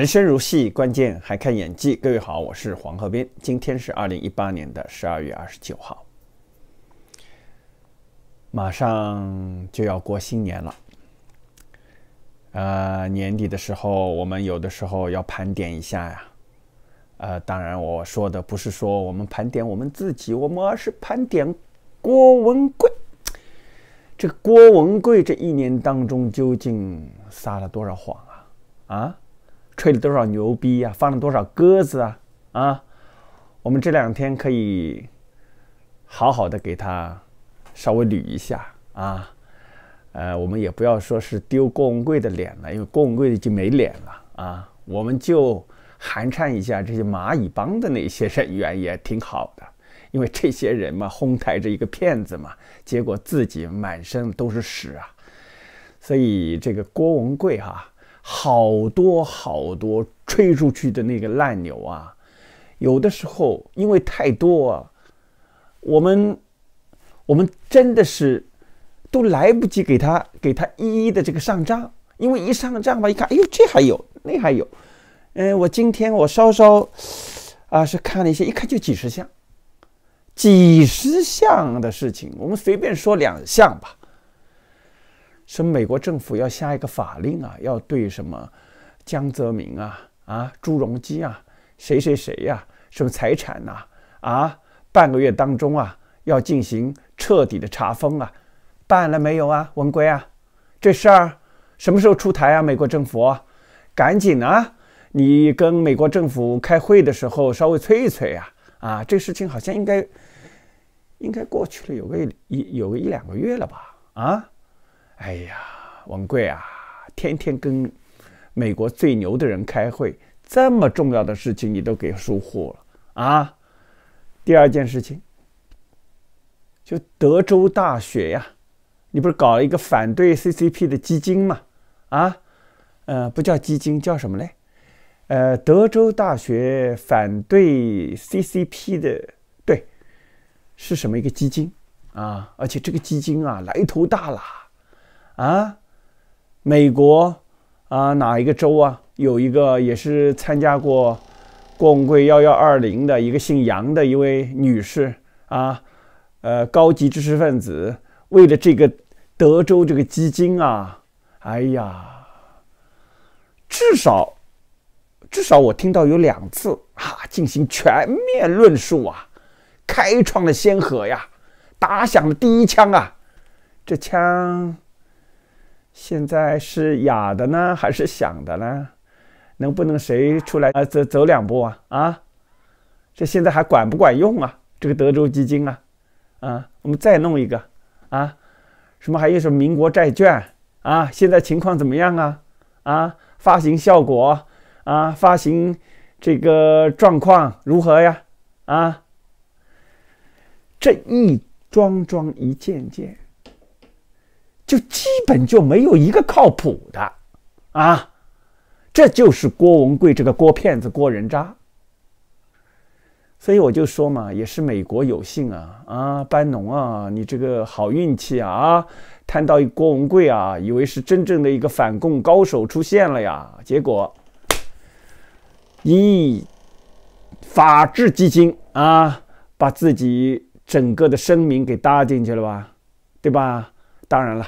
人生如戏，关键还看演技。各位好，我是黄河边。今天是二零一八年的十二月二十九号，马上就要过新年了。呃，年底的时候，我们有的时候要盘点一下呀。呃，当然，我说的不是说我们盘点我们自己，我们而是盘点郭文贵。这郭文贵这一年当中究竟撒了多少谎啊？啊？吹了多少牛逼啊！放了多少鸽子啊！啊，我们这两天可以好好的给他稍微捋一下啊。呃，我们也不要说是丢郭文贵的脸了，因为郭文贵已经没脸了啊。我们就寒碜一下这些蚂蚁帮的那些人员也挺好的，因为这些人嘛，哄抬着一个骗子嘛，结果自己满身都是屎啊。所以这个郭文贵哈。好多好多吹出去的那个烂牛啊，有的时候因为太多啊，我们我们真的是都来不及给他给他一一的这个上账，因为一上账吧，一看，哎呦，这还有，那还有，嗯，我今天我稍稍啊是看了一些，一看就几十项，几十项的事情，我们随便说两项吧。什么？美国政府要下一个法令啊！要对什么江泽民啊、啊朱镕基啊、谁谁谁呀？什么财产呐？啊，半个月当中啊，要进行彻底的查封啊！办了没有啊？文归啊，这事儿什么时候出台啊？美国政府，赶紧啊！你跟美国政府开会的时候稍微催一催啊，啊，这事情好像应该应该过去了，有个一有个一两个月了吧？啊？哎呀，王贵啊，天天跟美国最牛的人开会，这么重要的事情你都给疏忽了啊！第二件事情，就德州大学呀，你不是搞了一个反对 CCP 的基金吗？啊，呃，不叫基金，叫什么嘞？呃，德州大学反对 CCP 的，对，是什么一个基金啊？而且这个基金啊，来头大了。啊，美国啊，哪一个州啊？有一个也是参加过共会幺幺二零的一个姓杨的一位女士啊，呃，高级知识分子，为了这个德州这个基金啊，哎呀，至少至少我听到有两次啊，进行全面论述啊，开创了先河呀，打响了第一枪啊，这枪。现在是哑的呢，还是响的呢？能不能谁出来啊？走走两步啊？啊，这现在还管不管用啊？这个德州基金啊，啊，我们再弄一个啊？什么还有什么民国债券啊？现在情况怎么样啊？啊，发行效果啊，发行这个状况如何呀？啊，这一桩桩一件件。就基本就没有一个靠谱的，啊，这就是郭文贵这个郭骗子、郭人渣。所以我就说嘛，也是美国有幸啊啊，班农啊，你这个好运气啊啊，摊到一郭文贵啊，以为是真正的一个反共高手出现了呀，结果，咦，法治基金啊，把自己整个的声明给搭进去了吧，对吧？当然了。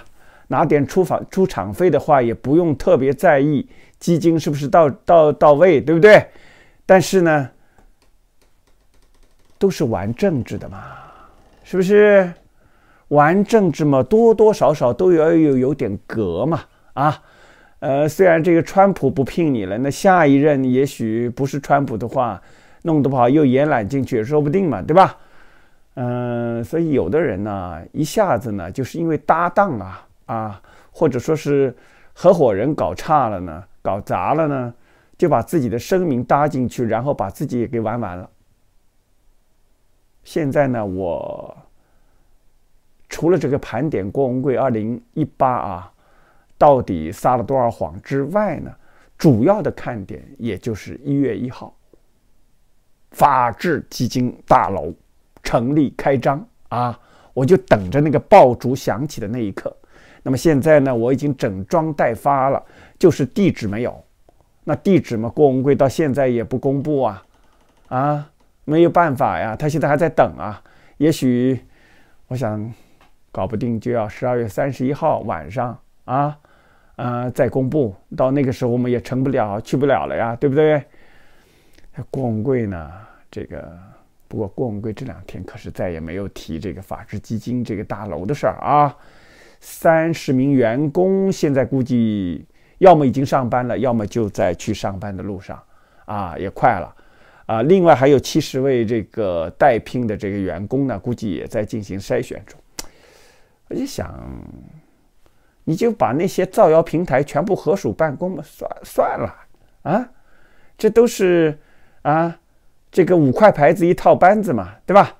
拿点出厂出场费的话，也不用特别在意基金是不是到到到位，对不对？但是呢，都是玩政治的嘛，是不是？玩政治嘛，多多少少都要有有点格嘛，啊？呃，虽然这个川普不聘你了，那下一任也许不是川普的话，弄得不好又延揽进去，说不定嘛，对吧？嗯，所以有的人呢，一下子呢，就是因为搭档啊。啊，或者说是合伙人搞差了呢，搞砸了呢，就把自己的生命搭进去，然后把自己也给玩完了。现在呢，我除了这个盘点郭文贵二零一八啊到底撒了多少谎之外呢，主要的看点也就是一月一号，法治基金大楼成立开张啊，我就等着那个爆竹响起的那一刻。那么现在呢，我已经整装待发了，就是地址没有。那地址嘛，郭文贵到现在也不公布啊，啊，没有办法呀，他现在还在等啊。也许我想搞不定，就要十二月三十一号晚上啊，呃，再公布。到那个时候，我们也成不了，去不了了呀，对不对？郭文贵呢，这个不过郭文贵这两天可是再也没有提这个法治基金这个大楼的事儿啊。三十名员工现在估计，要么已经上班了，要么就在去上班的路上，啊，也快了，啊，另外还有七十位这个待聘的这个员工呢，估计也在进行筛选中。我就想，你就把那些造谣平台全部合署办公嘛，算算了，啊，这都是，啊，这个五块牌子一套班子嘛，对吧？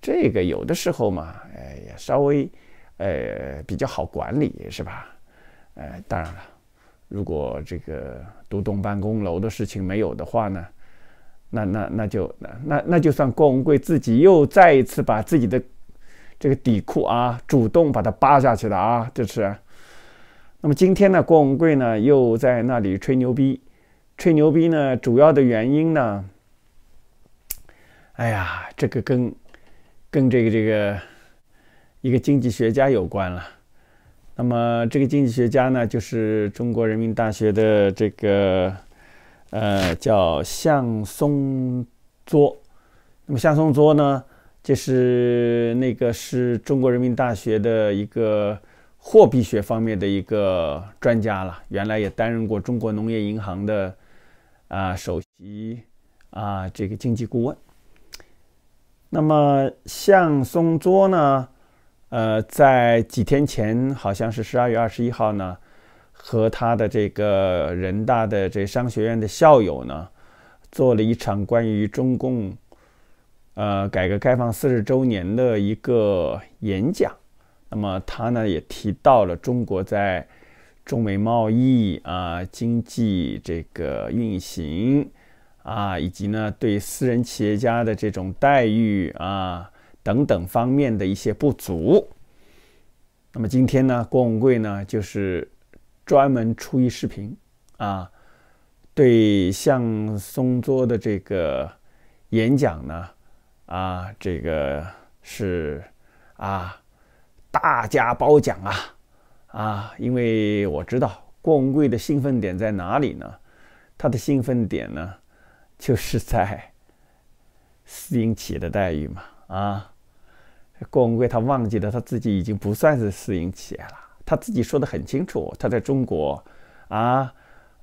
这个有的时候嘛，哎，呀，稍微。呃，比较好管理是吧？呃，当然了，如果这个独栋办公楼的事情没有的话呢，那那那就那那那就算郭文贵自己又再一次把自己的这个底裤啊，主动把它扒下去了啊，这是。那么今天呢，郭文贵呢又在那里吹牛逼，吹牛逼呢主要的原因呢，哎呀，这个跟跟这个这个。一个经济学家有关了，那么这个经济学家呢，就是中国人民大学的这个呃叫向松祚，那么向松祚呢，就是那个是中国人民大学的一个货币学方面的一个专家了，原来也担任过中国农业银行的啊首席啊这个经济顾问，那么向松祚呢？呃，在几天前，好像是十二月二十一号呢，和他的这个人大的这商学院的校友呢，做了一场关于中共，呃，改革开放四十周年的一个演讲。那么他呢也提到了中国在中美贸易啊、经济这个运行啊，以及呢对私人企业家的这种待遇啊。等等方面的一些不足。那么今天呢，郭文贵呢就是专门出一视频啊，对向松桌的这个演讲呢，啊，这个是啊，大家褒奖啊啊，因为我知道郭文贵的兴奋点在哪里呢？他的兴奋点呢，就是在私营企业的待遇嘛，啊。郭文贵他忘记了他自己已经不算是私营企业了，他自己说的很清楚，他在中国，啊，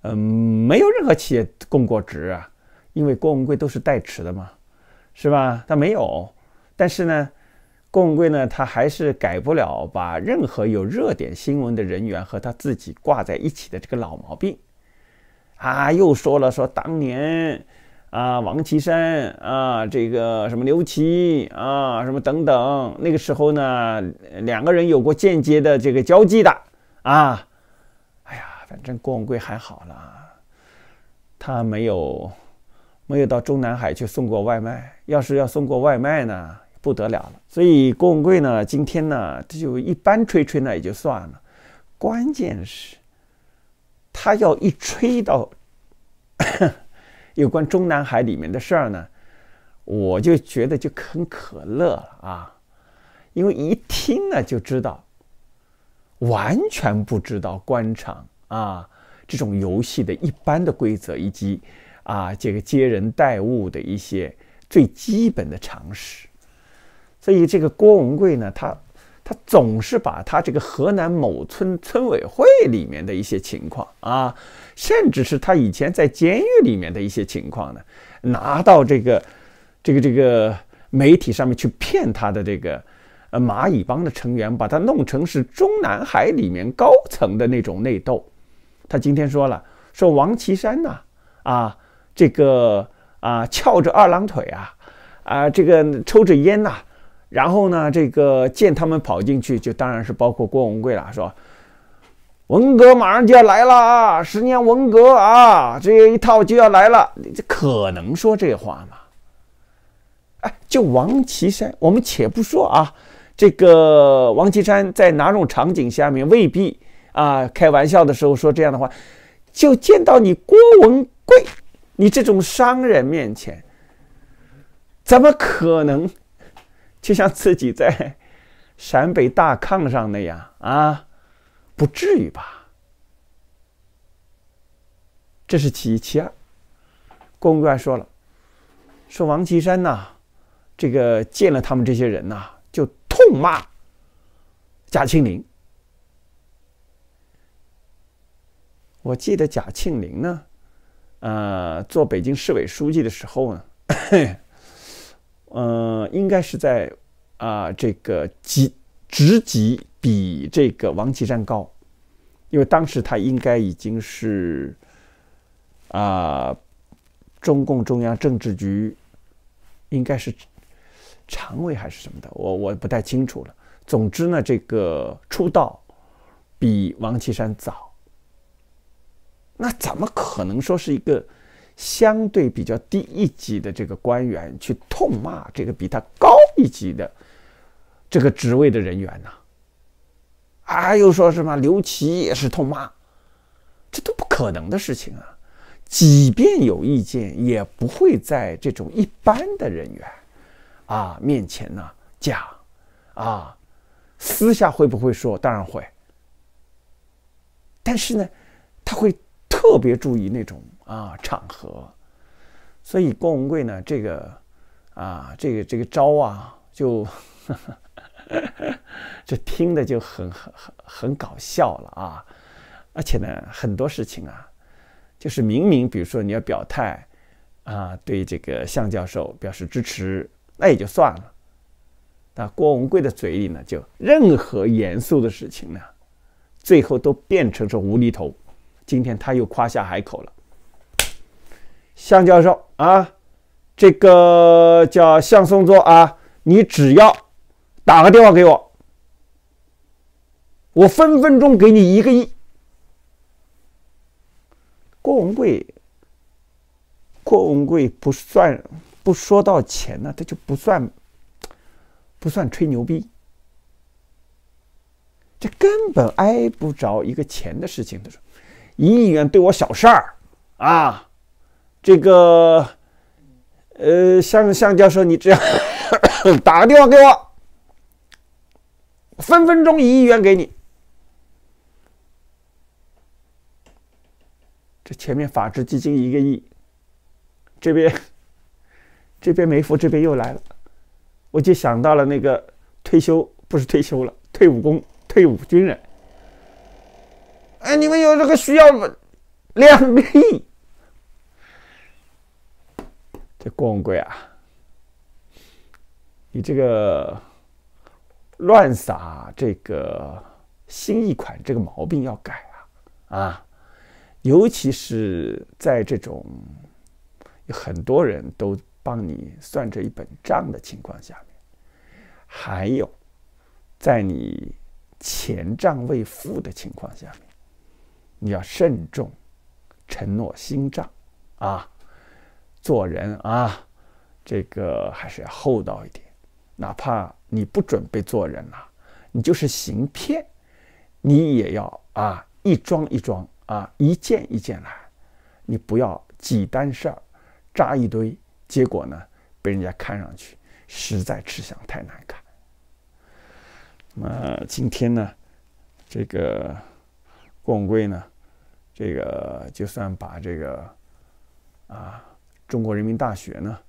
嗯，没有任何企业供过职啊，因为郭文贵都是代持的嘛，是吧？他没有，但是呢，郭文贵呢，他还是改不了把任何有热点新闻的人员和他自己挂在一起的这个老毛病，啊，又说了说当年。啊，王岐山啊，这个什么刘琦啊，什么等等，那个时候呢，两个人有过间接的这个交际的啊。哎呀，反正郭文贵还好啦，他没有没有到中南海去送过外卖。要是要送过外卖呢，不得了了。所以郭文贵呢，今天呢，他就一般吹吹那也就算了，关键是，他要一吹到。有关中南海里面的事儿呢，我就觉得就很可乐啊，因为一听呢就知道，完全不知道官场啊这种游戏的一般的规则，以及啊这个接人待物的一些最基本的常识。所以这个郭文贵呢，他他总是把他这个河南某村村委会里面的一些情况啊。甚至是他以前在监狱里面的一些情况呢，拿到这个、这个、这个媒体上面去骗他的这个，呃，蚂蚁帮的成员，把他弄成是中南海里面高层的那种内斗。他今天说了，说王岐山呐，啊，这个啊，翘着二郎腿啊，啊，这个抽着烟呐，然后呢，这个见他们跑进去，就当然是包括郭文贵了，是吧？文革马上就要来了啊！十年文革啊，这一套就要来了。你这可能说这话吗？哎，就王岐山，我们且不说啊，这个王岐山在哪种场景下面未必啊，开玩笑的时候说这样的话，就见到你郭文贵，你这种商人面前，怎么可能？就像自己在陕北大炕上那样啊？不至于吧？这是其一，其二，公务院说了，说王岐山呐，这个见了他们这些人呐，就痛骂贾庆林。我记得贾庆林呢，呃，做北京市委书记的时候呢，嗯，应该是在啊，这个级职级。比这个王岐山高，因为当时他应该已经是啊中共中央政治局应该是常委还是什么的，我我不太清楚了。总之呢，这个出道比王岐山早，那怎么可能说是一个相对比较低一级的这个官员去痛骂这个比他高一级的这个职位的人员呢？啊，又说什么刘琦也是痛骂，这都不可能的事情啊！即便有意见，也不会在这种一般的人员啊面前呢讲啊。私下会不会说？当然会。但是呢，他会特别注意那种啊场合。所以郭文贵呢，这个啊，这个这个招啊，就。这 听的就很很很很搞笑了啊！而且呢，很多事情啊，就是明明比如说你要表态啊，对这个向教授表示支持，那也就算了。但郭文贵的嘴里呢，就任何严肃的事情呢，最后都变成是无厘头。今天他又夸下海口了，向教授啊，这个叫向松作啊，你只要。打个电话给我，我分分钟给你一个亿。郭文贵，郭文贵不算不说到钱呢，他就不算不算吹牛逼，这根本挨不着一个钱的事情。他说，一亿元对我小事儿啊，这个呃，像像教授你这样 打个电话给我。分分钟一亿元给你，这前面法治基金一个亿，这边，这边没福这边又来了，我就想到了那个退休，不是退休了，退伍工，退伍军人，哎，你们有这个需要吗？两个亿，这郭文贵啊，你这个。乱撒这个新意款，这个毛病要改啊啊！尤其是在这种很多人都帮你算这一本账的情况下面，还有在你前账未付的情况下面，你要慎重承诺新账啊！做人啊，这个还是要厚道一点，哪怕。你不准备做人了，你就是行骗，你也要啊一桩一桩啊一件一件来，你不要几单事儿扎一堆，结果呢被人家看上去实在吃相太难看。那么今天呢，这个郭文贵呢，这个就算把这个啊中国人民大学呢，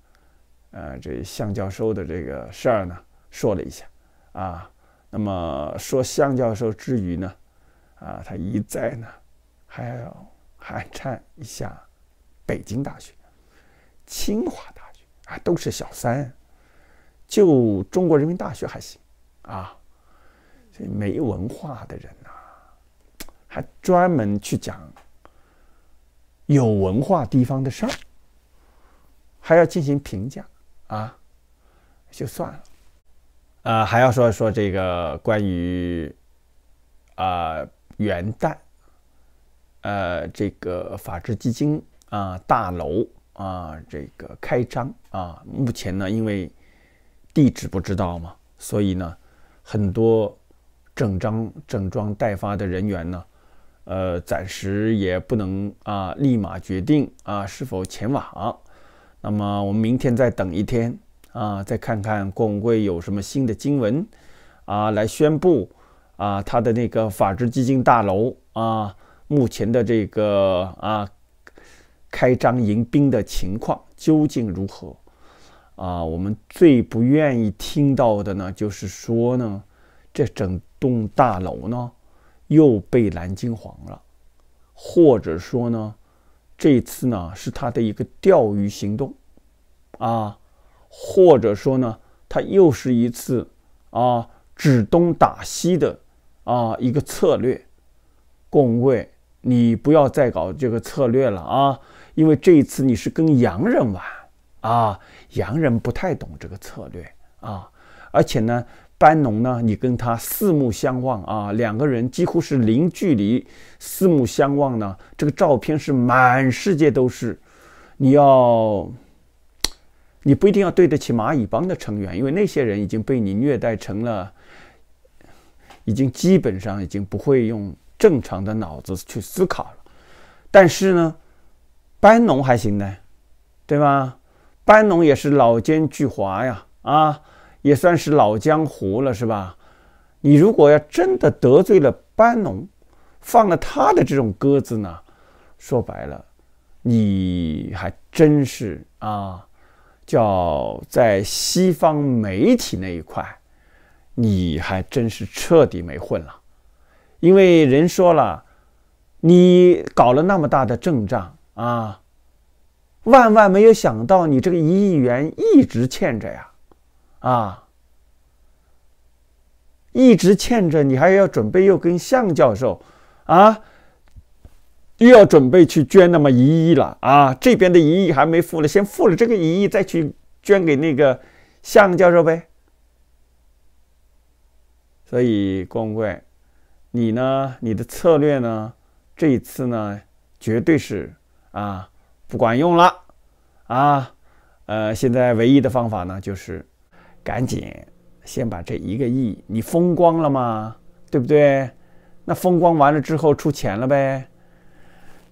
呃这向教授的这个事儿呢。说了一下，啊，那么说向教授之余呢，啊，他一再呢，还要寒颤一下北京大学、清华大学啊，都是小三，就中国人民大学还行啊，这没文化的人呐，还专门去讲有文化地方的事儿，还要进行评价啊，就算了。呃，还要说说这个关于啊元旦，呃，这个法治基金啊大楼啊这个开张啊，目前呢，因为地址不知道嘛，所以呢，很多整装整装待发的人员呢，呃，暂时也不能啊立马决定啊是否前往。那么我们明天再等一天。啊，再看看共会有什么新的经文啊，来宣布啊，他的那个法治基金大楼啊，目前的这个啊，开张迎宾的情况究竟如何？啊，我们最不愿意听到的呢，就是说呢，这整栋大楼呢，又被蓝金黄了，或者说呢，这次呢是他的一个钓鱼行动，啊。或者说呢，他又是一次啊指东打西的啊一个策略。共卫，你不要再搞这个策略了啊！因为这一次你是跟洋人玩啊，洋人不太懂这个策略啊。而且呢，班农呢，你跟他四目相望啊，两个人几乎是零距离四目相望呢。这个照片是满世界都是，你要。你不一定要对得起蚂蚁帮的成员，因为那些人已经被你虐待成了，已经基本上已经不会用正常的脑子去思考了。但是呢，班农还行呢，对吧？班农也是老奸巨猾呀，啊，也算是老江湖了，是吧？你如果要真的得罪了班农，放了他的这种鸽子呢，说白了，你还真是啊。叫在西方媒体那一块，你还真是彻底没混了，因为人说了，你搞了那么大的阵仗啊，万万没有想到你这个一亿元一直欠着呀，啊，一直欠着，你还要准备又跟向教授，啊。又要准备去捐那么一亿了啊！这边的一亿还没付呢，先付了这个一亿，再去捐给那个向教授呗。所以光棍，你呢？你的策略呢？这一次呢，绝对是啊，不管用了啊！呃，现在唯一的方法呢，就是赶紧先把这一个亿你风光了吗？对不对？那风光完了之后出钱了呗。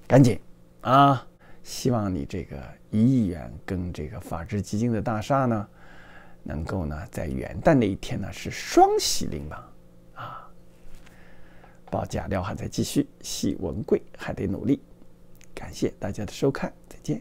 赶紧，啊！希望你这个一亿元跟这个法治基金的大厦呢，能够呢在元旦那一天呢是双喜临门啊！报价料还在继续，喜文贵还得努力。感谢大家的收看，再见。